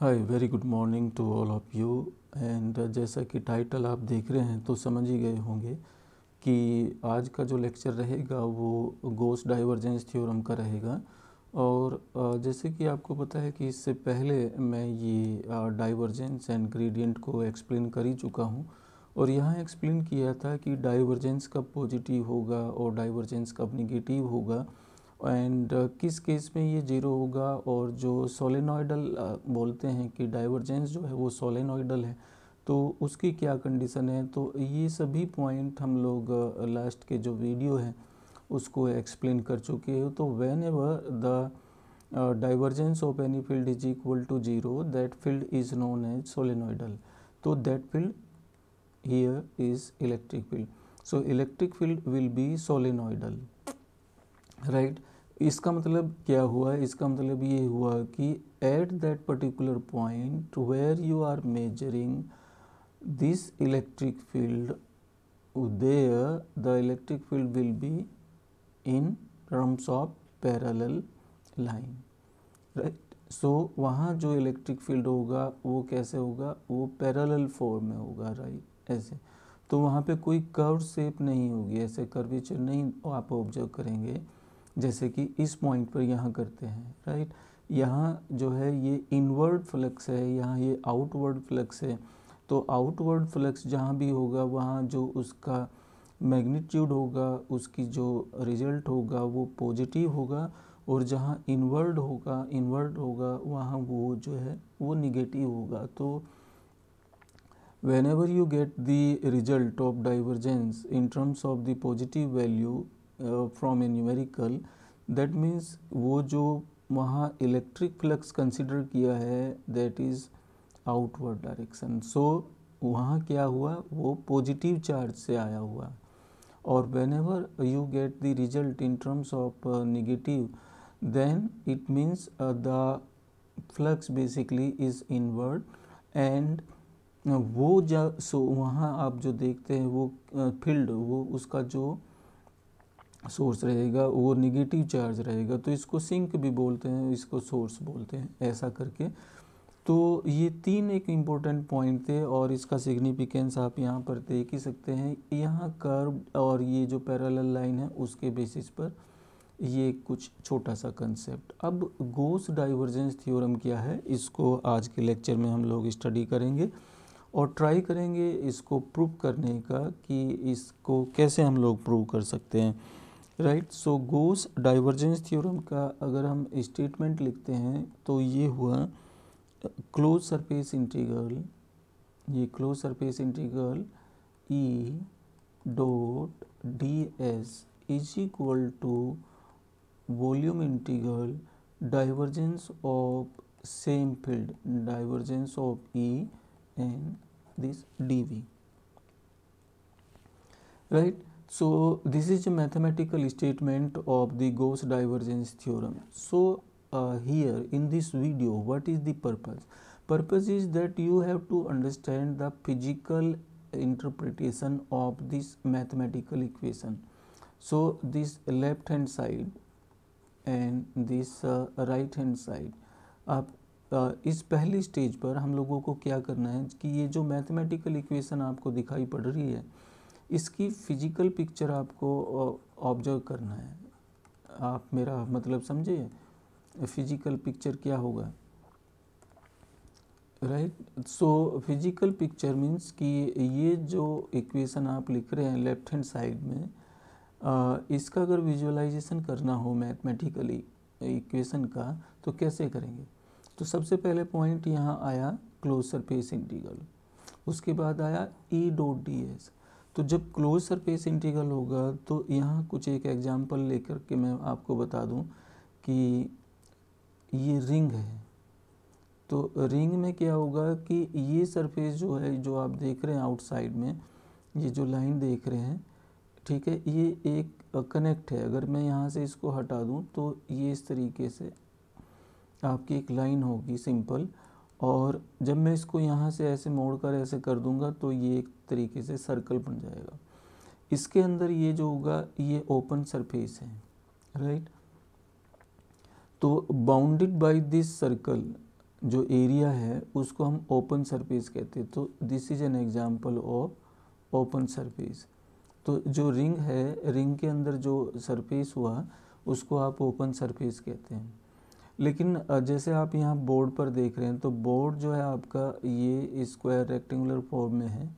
Hi very good morning to all of you and जैसा कि title आप देख रहे हैं तो समझ ही गए होंगे कि आज का जो लेक्चर रहेगा वो गोस डाइवर्जेंस थ्योरम का रहेगा और जैसे कि आपको पता है कि इससे पहले मैं ये डाइवर्जेंस एंड ग्रेडियंट को एक्सप्लेन कर ही चुका हूँ और यहाँ एक्सप्लेन किया था कि डाइवर्जेंस कब पॉजिटिव होगा और डाइवर्जेंस कब निगेटिव होगा एंड uh, किस केस में ये जीरो होगा और जो uh, बोलते हैं कि डाइवर्जेंस जो है वो सोलेनोइडल है तो उसकी क्या कंडीशन है तो ये सभी पॉइंट हम लोग लास्ट uh, के जो वीडियो हैं उसको एक्सप्लेन कर चुके हैं तो whenever the divergence of any field is equal to zero that field is known as solenoidal तो that field is electric field so electric field will be be right right इसका मतलब क्या हुआ इसका मतलब ये हुआ कि at that particular point where you are measuring this electric field उदय the electric field will be in terms of parallel line right so वहाँ जो इलेक्ट्रिक फील्ड होगा वो कैसे होगा वो पैरेलल फॉर्म में होगा राइट ऐसे तो वहाँ पे कोई कर्व शेप नहीं होगी ऐसे कर्वेचर नहीं आप ऑब्जर्व करेंगे जैसे कि इस पॉइंट पर यहाँ करते हैं राइट यहाँ जो है ये इनवर्ड फ्लक्स है यहाँ ये आउटवर्ड फ्लक्स है तो आउटवर्ड फ्लक्स जहाँ भी होगा वहाँ जो उसका मैग्नीट्यूड होगा उसकी जो रिजल्ट होगा वो पॉजिटिव होगा और जहाँ इनवर्ड होगा इनवर्ड होगा वहाँ वो जो है वो निगेटिव होगा तो ever you get the result of divergence in terms of the positive value from a numerical that means वो जो वहाँ इलेक्ट्रिक फ्लक्स कंसिडर किया है that is outward direction so वहाँ क्या हुआ वो पॉजिटिव चार्ज से आया हुआ और whenever you get the result in terms of negative then it means the flux basically is inward and वो जो सो so, वहाँ आप जो देखते हैं वो फील्ड uh, वो उसका जो सोर्स रहेगा वो निगेटिव चार्ज रहेगा तो इसको सिंक भी बोलते हैं इसको सोर्स बोलते हैं ऐसा करके तो ये तीन एक इम्पोर्टेंट पॉइंट थे और इसका सिग्निफिकेंस आप यहाँ पर देख ही सकते हैं यहाँ कर्व और ये जो पैरेलल लाइन है उसके बेसिस पर ये कुछ छोटा सा कंसेप्ट अब गोस डाइवर्जेंस थ्योरम क्या है इसको आज के लेक्चर में हम लोग स्टडी करेंगे और ट्राई करेंगे इसको प्रूव करने का कि इसको कैसे हम लोग प्रूव कर सकते हैं right so Gauss divergence theorem का अगर हम स्टेटमेंट लिखते हैं तो ये हुआ क्लोज सरफेस इंटीग्रल ये close surface integral E e dot D S is equal to volume integral divergence of same field divergence of E and this D V right so this is a mathematical statement of the Gauss divergence theorem so uh, here in this video what is the purpose purpose is that you have to understand the physical interpretation of this mathematical equation so this left hand side and this right hand side आप uh, इस पहली stage पर हम लोगों को क्या करना है कि ये जो मैथमेटिकल इक्वेशन आपको दिखाई पड़ रही है इसकी फ़िजिकल पिक्चर आपको ऑब्जर्व करना है आप मेरा मतलब समझे फिजिकल पिक्चर क्या होगा right so physical picture means कि ये जो इक्वेशन आप लिख रहे हैं लेफ्ट हैंड साइड में आ, इसका अगर विजुअलाइजेशन करना हो मैथमेटिकली इक्वेशन का तो कैसे करेंगे तो सबसे पहले पॉइंट यहाँ आया क्लोज सरफेस इंटीग्रल उसके बाद आया ई डॉट डी एस तो जब क्लोज सरफेस इंटीग्रल होगा तो यहाँ कुछ एक एग्जाम्पल लेकर के मैं आपको बता दूँ कि ये रिंग है तो रिंग में क्या होगा कि ये सरफेस जो है जो आप देख रहे हैं आउटसाइड में ये जो लाइन देख रहे हैं ठीक है ये एक कनेक्ट है अगर मैं यहाँ से इसको हटा दूँ तो ये इस तरीके से आपकी एक लाइन होगी सिंपल और जब मैं इसको यहाँ से ऐसे मोड़ कर ऐसे कर दूँगा तो ये एक तरीके से सर्कल बन जाएगा इसके अंदर ये जो होगा ये ओपन सरफेस है राइट तो बाउंडेड बाय दिस सर्कल जो एरिया है उसको हम ओपन सरफेस कहते हैं तो this is an example of open surface तो जो रिंग है रिंग के अंदर जो सरफेस हुआ उसको आप ओपन सरफेस कहते हैं लेकिन जैसे आप यहाँ बोर्ड पर देख रहे हैं तो बोर्ड जो है आपका ये स्क्वायर रेक्टेंगुलर फॉर्म में है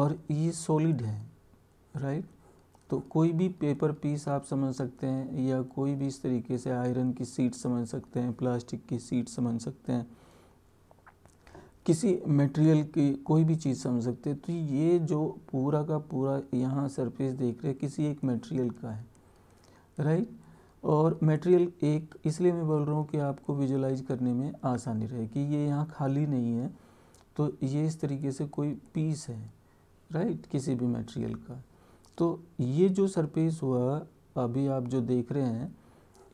और ये सॉलिड है राइट तो कोई भी पेपर पीस आप समझ सकते हैं या कोई भी इस तरीके से आयरन की सीट समझ सकते हैं प्लास्टिक की सीट समझ सकते हैं किसी मटेरियल की कोई भी चीज़ समझ सकते हैं तो ये जो पूरा का पूरा यहाँ सरफेस देख रहे हैं किसी एक मटेरियल का है राइट और मटेरियल एक इसलिए मैं बोल रहा हूँ कि आपको विजुलाइज करने में आसानी रहे कि ये यहाँ खाली नहीं है तो ये इस तरीके से कोई पीस है राइट किसी भी मटेरियल का तो ये जो सरफेस हुआ अभी आप जो देख रहे हैं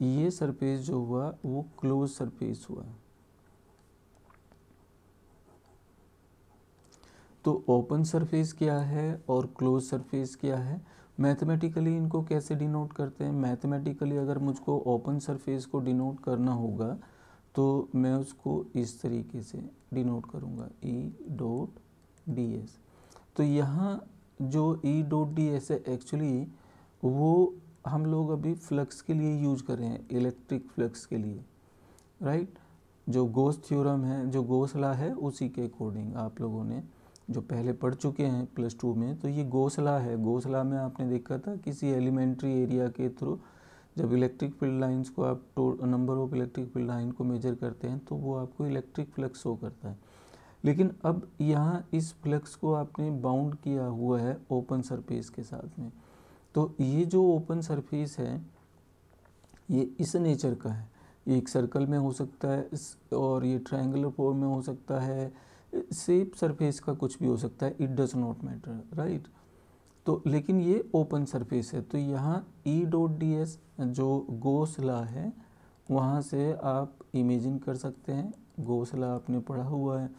ये सरफेस जो हुआ वो क्लोज सरफेस हुआ तो ओपन सरफेस क्या है और क्लोज सरफेस क्या है मैथमेटिकली इनको कैसे डिनोट करते हैं मैथमेटिकली अगर मुझको ओपन सरफेस को डिनोट करना होगा तो मैं उसको इस तरीके से डिनोट करूँगा E e dot D S तो यहाँ जो ई डॉट डी एस है एक्चुअली वो हम लोग अभी फ्लक्स के लिए यूज कर रहे हैं इलेक्ट्रिक फ्लक्स के लिए राइट जो गोस थ्योरम है जो गोसला है उसी के अकॉर्डिंग आप लोगों ने जो पहले पढ़ चुके हैं प्लस टू में तो ये घोसला है घोसला में आपने देखा था किसी एलिमेंट्री एरिया के थ्रू जब इलेक्ट्रिक फील्ड लाइंस को आप number of electric field line को मेजर करते हैं तो वो आपको इलेक्ट्रिक फ्लक्स शो करता है लेकिन अब यहाँ इस फ्लक्स को आपने बाउंड किया हुआ है ओपन सरफेस के साथ में तो ये जो ओपन सरफेस है ये इस नेचर का है ये एक सर्कल में हो सकता है और ये ट्रायंगुलर फॉर्म में हो सकता है सेप सरफेस का कुछ भी हो सकता है it does not matter right तो लेकिन ये ओपन सरफेस है तो यहाँ ई डॉट डी एस जो गोसला है वहाँ से आप इमेजिन कर सकते हैं गोसला आपने पढ़ा हुआ है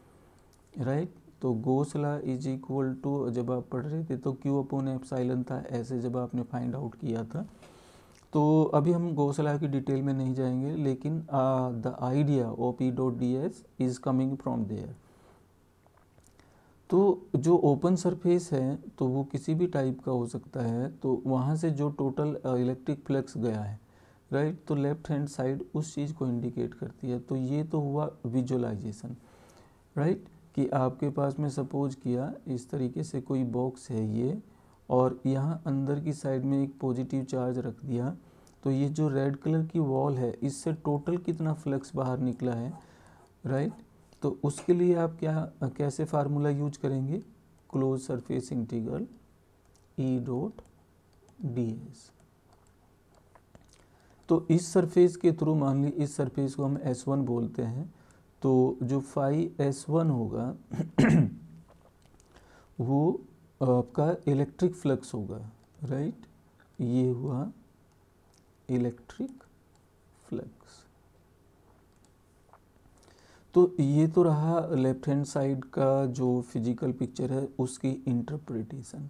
राइट तो गोसला इज इक्वल टू जब आप पढ़ रहे थे तो क्यू अपोन एफ साइलन था ऐसे जब आपने फाइंड आउट किया था तो अभी हम गौसला की डिटेल में नहीं जाएंगे लेकिन the idea O P dot D S is coming from there तो जो ओपन सरफेस है तो वो किसी भी टाइप का हो सकता है तो वहाँ से जो टोटल इलेक्ट्रिक फ्लक्स गया है राइट right? तो लेफ्ट हैंड साइड उस चीज़ को इंडिकेट करती है तो ये तो हुआ विजुअलाइजेशन राइट कि आपके पास में सपोज किया इस तरीके से कोई बॉक्स है ये और यहाँ अंदर की साइड में एक पॉजिटिव चार्ज रख दिया तो ये जो रेड कलर की वॉल है इससे टोटल कितना फ्लक्स बाहर निकला है राइट तो उसके लिए आप क्या कैसे फार्मूला यूज करेंगे close surface integral E dot D S तो इस सरफेस के थ्रू मान ली इस सरफेस को हम एस वन बोलते हैं तो जो फाइव एस वन होगा वो आपका इलेक्ट्रिक फ्लक्स होगा राइट ये हुआ इलेक्ट्रिक फ्लक्स तो ये तो रहा लेफ्ट हैंड साइड का जो फिजिकल पिक्चर है उसकी इंटरप्रिटेशन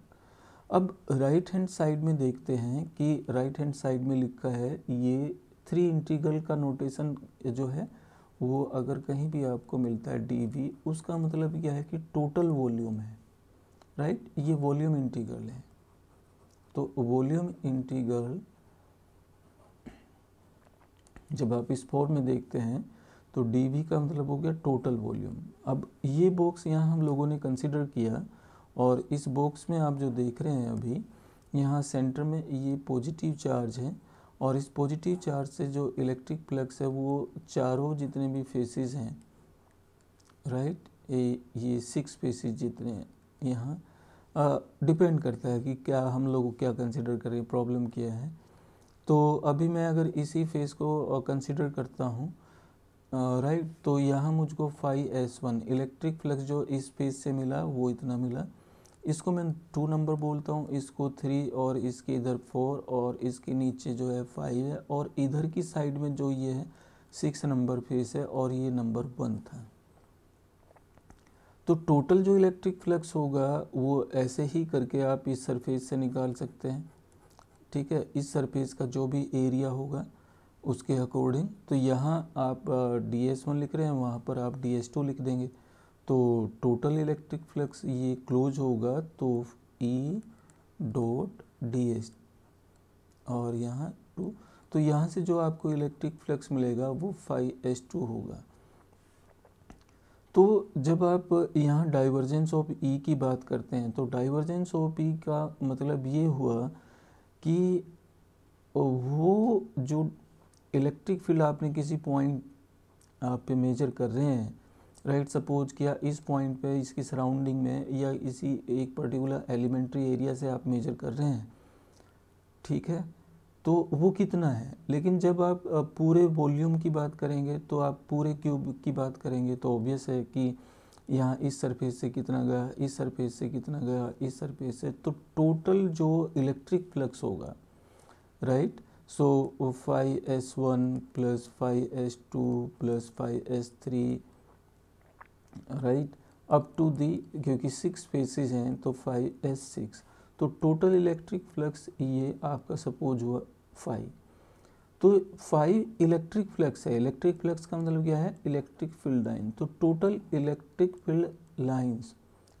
अब राइट हैंड साइड में देखते हैं कि राइट हैंड साइड में लिखा है ये थ्री इंटीग्रल का नोटेशन जो है वो अगर कहीं भी आपको मिलता है डी वी उसका मतलब क्या है कि टोटल वॉल्यूम है राइट ये वॉल्यूम इंटीग्रल है तो वॉल्यूम इंटीग्रल जब आप इस फॉर्म में देखते हैं तो डी का मतलब हो गया टोटल वॉल्यूम अब ये बॉक्स यहाँ हम लोगों ने कंसिडर किया और इस बॉक्स में आप जो देख रहे हैं अभी यहाँ सेंटर में ये पॉजिटिव चार्ज है और इस पॉजिटिव चार्ज से जो इलेक्ट्रिक प्लग्स है वो चारों जितने भी फेसेस हैं राइट ये ये सिक्स फेसेस जितने हैं यहाँ डिपेंड करता है कि क्या हम लोग क्या कंसिडर करें प्रॉब्लम क्या है तो अभी मैं अगर इसी फेस को कंसिडर करता हूँ राइट uh, right, तो यहाँ मुझको five S one electric flux जो इस फेज से मिला वो इतना मिला इसको मैं टू नंबर बोलता हूँ इसको थ्री और इसके इधर फोर और इसके नीचे जो है फाइव है और इधर की साइड में जो ये है सिक्स नंबर फेस है और ये नंबर वन था तो टोटल जो इलेक्ट्रिक फ्लक्स होगा वो ऐसे ही करके आप इस सरफेस से निकाल सकते हैं ठीक है इस सरफेस का जो भी एरिया होगा उसके अकॉर्डिंग तो यहाँ आप डी एस वन लिख रहे हैं वहाँ पर आप डी एस टू लिख देंगे तो टोटल इलेक्ट्रिक फ्लक्स ये क्लोज होगा तो ई डॉट डी एस और यहाँ टू तो यहाँ से जो आपको इलेक्ट्रिक फ्लक्स मिलेगा वो फाइव एस टू होगा तो जब आप यहाँ डाइवर्जेंस ऑफ ई की बात करते हैं तो डाइवर्जेंस ऑफ ई का मतलब ये हुआ कि वो जो इलेक्ट्रिक फील्ड आपने किसी पॉइंट आप पे मेजर कर रहे हैं राइट right, सपोज किया इस पॉइंट पे इसकी सराउंडिंग में या इसी एक पर्टिकुलर एलिमेंट्री एरिया से आप मेजर कर रहे हैं ठीक है तो वो कितना है लेकिन जब आप पूरे वॉल्यूम की बात करेंगे तो आप पूरे क्यूब की बात करेंगे तो ऑब्वियस है कि यहाँ इस सरफेस से कितना गया इस सरफेस से कितना गया इस सरफेस से तो टोटल जो इलेक्ट्रिक फ्लक्स होगा right right? So 5s1 uh, plus 5s2 plus 5s3 right up to the क्योंकि सिक्स फेसिस हैं तो 5s6 तो टोटल इलेक्ट्रिक फ्लक्स ये आपका सपोज हुआ फाइव तो फाइव इलेक्ट्रिक फ्लक्स है इलेक्ट्रिक फ्लक्स का मतलब क्या है इलेक्ट्रिक फील्ड लाइन तो total electric field lines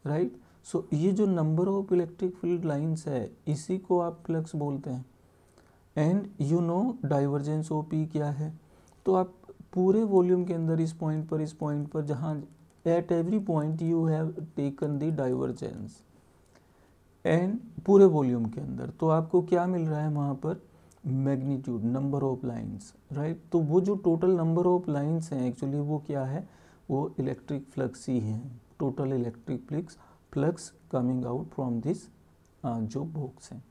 right so ये जो number of electric field lines है इसी को आप फ्लक्स बोलते हैं and you know divergence O P क्या है तो आप पूरे वॉल्यूम के अंदर इस पॉइंट पर इस पॉइंट पर जहाँ at every point you have taken the divergence and पूरे वॉल्यूम के अंदर तो आपको क्या मिल रहा है वहाँ पर magnitude number of lines right तो वो जो टोटल नंबर ऑफ लाइंस हैं एक्चुअली वो क्या है वो इलेक्ट्रिक फ्लक्स ही हैं total electric flux flux coming out from this जो बॉक्स हैं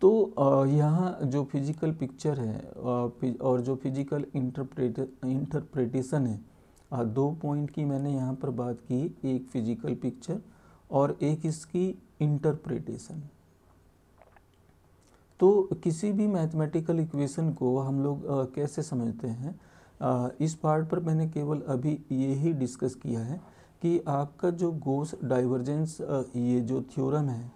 तो यहाँ जो फिजिकल पिक्चर है और जो फिजिकल इंटरप्रेट इंटरप्रेटेशन है दो पॉइंट की मैंने यहाँ पर बात की एक फिजिकल पिक्चर और एक इसकी इंटरप्रेटेशन तो किसी भी मैथमेटिकल इक्वेशन को हम लोग कैसे समझते हैं इस पार्ट पर मैंने केवल अभी ये ही डिस्कस किया है कि आपका जो गोस डाइवर्जेंस ये जो थ्योरम है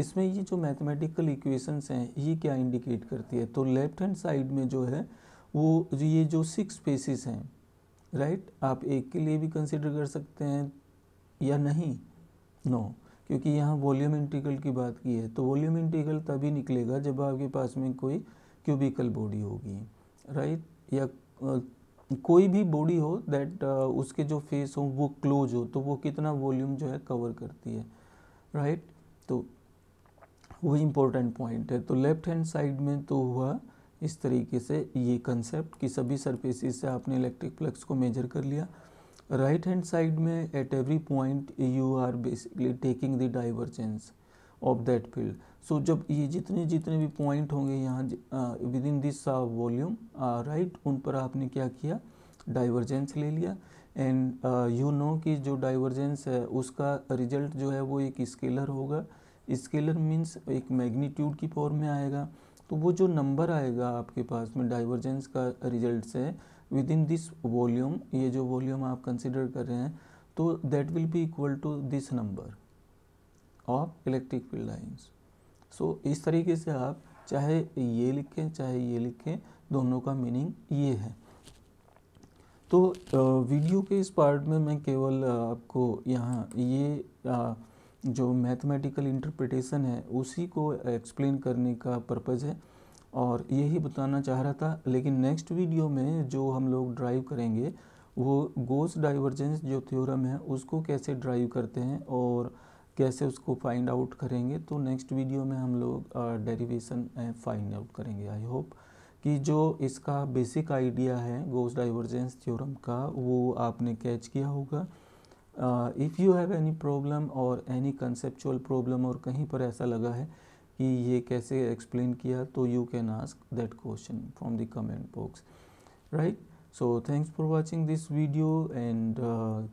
इसमें ये जो मैथमेटिकल इक्वेशंस हैं ये क्या इंडिकेट करती है तो लेफ्ट हैंड साइड में जो है वो ये जो सिक्स स्पेसिस हैं राइट आप एक के लिए भी कंसिडर कर सकते हैं या नहीं नो no. क्योंकि यहाँ वॉल्यूम इंटीग्रल की बात की है तो वॉल्यूम इंटीग्रल तभी निकलेगा जब आपके पास में कोई क्यूबिकल बॉडी होगी राइट या कोई भी बॉडी हो दैट उसके जो फेस हो वो क्लोज हो तो वो कितना वॉल्यूम जो है कवर करती है राइट तो वो इम्पोर्टेंट पॉइंट है तो लेफ्ट हैंड साइड में तो हुआ इस तरीके से ये कंसेप्ट कि सभी सर्फेसिस से आपने इलेक्ट्रिक फ्लक्स को मेजर कर लिया राइट हैंड साइड में at every point you are basically taking the divergence of that field so जब ये जितने जितने भी पॉइंट होंगे यहाँ within this volume right उन पर आपने क्या किया डाइवर्जेंस ले लिया एंड यू नो कि जो डाइवर्जेंस है उसका रिजल्ट जो है वो एक स्केलर होगा स्केलर मीन्स एक मैग्नीट्यूड की फॉर्म में आएगा तो वो जो नंबर आएगा आपके पास में डाइवर्जेंस का रिजल्ट से विद इन दिस वॉल्यूम ये जो वॉल्यूम आप कंसिडर कर रहे हैं तो that will be equal to this number of electric field lines so इस तरीके से आप चाहे ये लिखें चाहे ये लिखें दोनों का मीनिंग ये है तो वीडियो के इस पार्ट में मैं केवल आपको यहाँ ये आ, जो मैथमेटिकल इंटरप्रिटेशन है उसी को एक्सप्लेन करने का पर्पज़ है और यही बताना चाह रहा था लेकिन नेक्स्ट वीडियो में जो हम लोग ड्राइव करेंगे वो गोस डाइवर्जेंस जो थ्योरम है उसको कैसे ड्राइव करते हैं और कैसे उसको फाइंड आउट करेंगे तो नेक्स्ट वीडियो में हम लोग डेरिवेशन एंड फाइंड आउट करेंगे आई होप कि जो इसका बेसिक आइडिया है गोस डाइवर्जेंस थ्योरम का वो आपने कैच किया होगा if you have any problem और एनी कंसेप्चुअल प्रॉब्लम और कहीं पर ऐसा लगा है कि ये कैसे एक्सप्लेन किया तो you can ask that question from the comment box right so thanks for watching this video and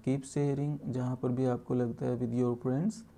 keep sharing जहाँ पर भी आपको लगता है विद योर फ्रेंड्स